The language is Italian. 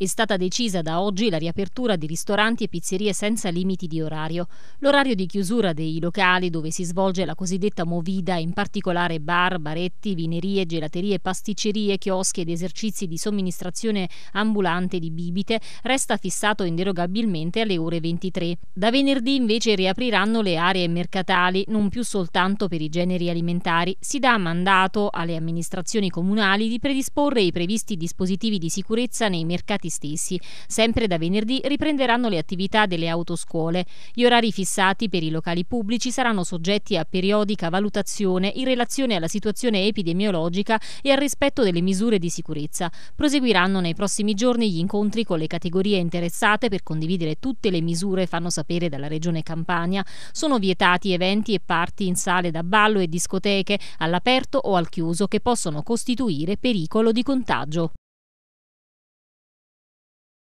È stata decisa da oggi la riapertura di ristoranti e pizzerie senza limiti di orario. L'orario di chiusura dei locali dove si svolge la cosiddetta movida, in particolare bar, baretti, vinerie, gelaterie, pasticcerie, chioschi ed esercizi di somministrazione ambulante di bibite, resta fissato inderogabilmente alle ore 23. Da venerdì invece riapriranno le aree mercatali, non più soltanto per i generi alimentari. Si dà mandato alle amministrazioni comunali di predisporre i previsti dispositivi di sicurezza nei mercati stati stessi. Sempre da venerdì riprenderanno le attività delle autoscuole. Gli orari fissati per i locali pubblici saranno soggetti a periodica valutazione in relazione alla situazione epidemiologica e al rispetto delle misure di sicurezza. Proseguiranno nei prossimi giorni gli incontri con le categorie interessate per condividere tutte le misure, fanno sapere dalla Regione Campania. Sono vietati eventi e parti in sale da ballo e discoteche, all'aperto o al chiuso, che possono costituire pericolo di contagio.